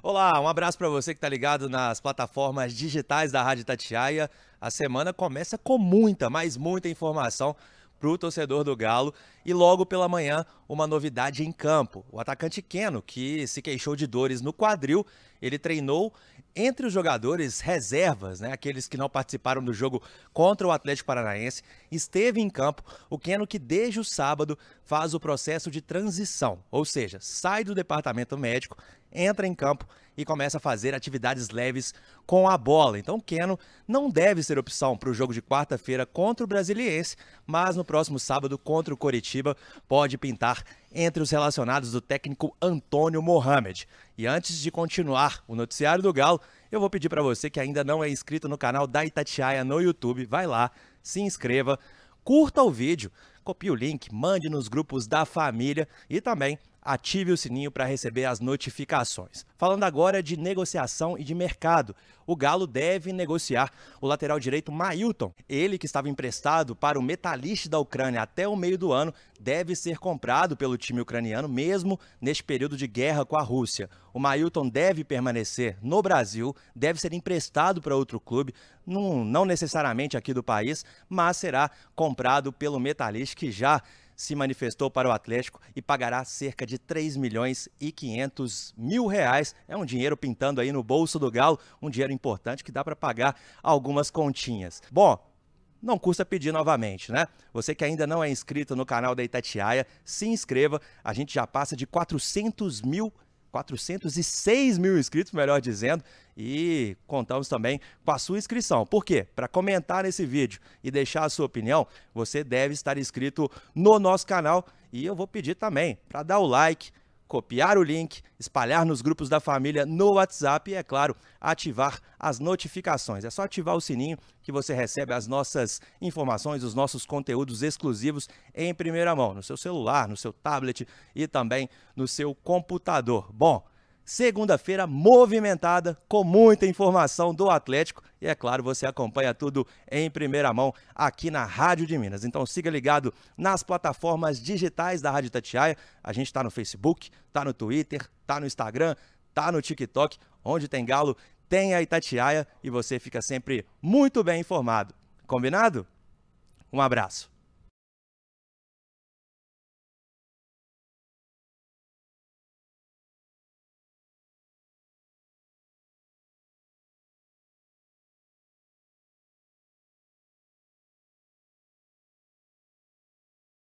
Olá, um abraço para você que está ligado nas plataformas digitais da Rádio Tatiaia. A semana começa com muita, mas muita informação para o torcedor do Galo e logo pela manhã uma novidade em campo. O atacante Keno, que se queixou de dores no quadril, ele treinou entre os jogadores reservas, né, aqueles que não participaram do jogo contra o Atlético Paranaense, esteve em campo o Keno que desde o sábado faz o processo de transição, ou seja, sai do departamento médico, entra em campo e começa a fazer atividades leves com a bola. Então, Keno não deve ser opção para o jogo de quarta-feira contra o Brasiliense, mas no próximo sábado contra o Coritiba pode pintar entre os relacionados do técnico Antônio Mohamed. E antes de continuar o noticiário do Galo, eu vou pedir para você que ainda não é inscrito no canal da Itatiaia no YouTube, vai lá, se inscreva, curta o vídeo, copie o link, mande nos grupos da família e também ative o sininho para receber as notificações. Falando agora de negociação e de mercado, o Galo deve negociar o lateral direito Mailton. Ele que estava emprestado para o Metalist da Ucrânia até o meio do ano, deve ser comprado pelo time ucraniano mesmo neste período de guerra com a Rússia. O Mailton deve permanecer no Brasil, deve ser emprestado para outro clube, não necessariamente aqui do país, mas será comprado pelo Metalist que já se manifestou para o Atlético e pagará cerca de 3 milhões e 500 mil reais. É um dinheiro pintando aí no bolso do Galo, um dinheiro importante que dá para pagar algumas continhas. Bom, não custa pedir novamente, né? Você que ainda não é inscrito no canal da Itatiaia, se inscreva. A gente já passa de 400 mil 406 mil inscritos, melhor dizendo, e contamos também com a sua inscrição. Por quê? Para comentar nesse vídeo e deixar a sua opinião, você deve estar inscrito no nosso canal e eu vou pedir também para dar o like, copiar o link, espalhar nos grupos da família no WhatsApp e, é claro, ativar as notificações. É só ativar o sininho que você recebe as nossas informações, os nossos conteúdos exclusivos em primeira mão, no seu celular, no seu tablet e também no seu computador. Bom, segunda-feira movimentada, com muita informação do Atlético. E é claro, você acompanha tudo em primeira mão aqui na Rádio de Minas. Então siga ligado nas plataformas digitais da Rádio Tatiaia. A gente está no Facebook, está no Twitter, está no Instagram, está no TikTok. Onde tem galo, tem a Itatiaia e você fica sempre muito bem informado. Combinado? Um abraço.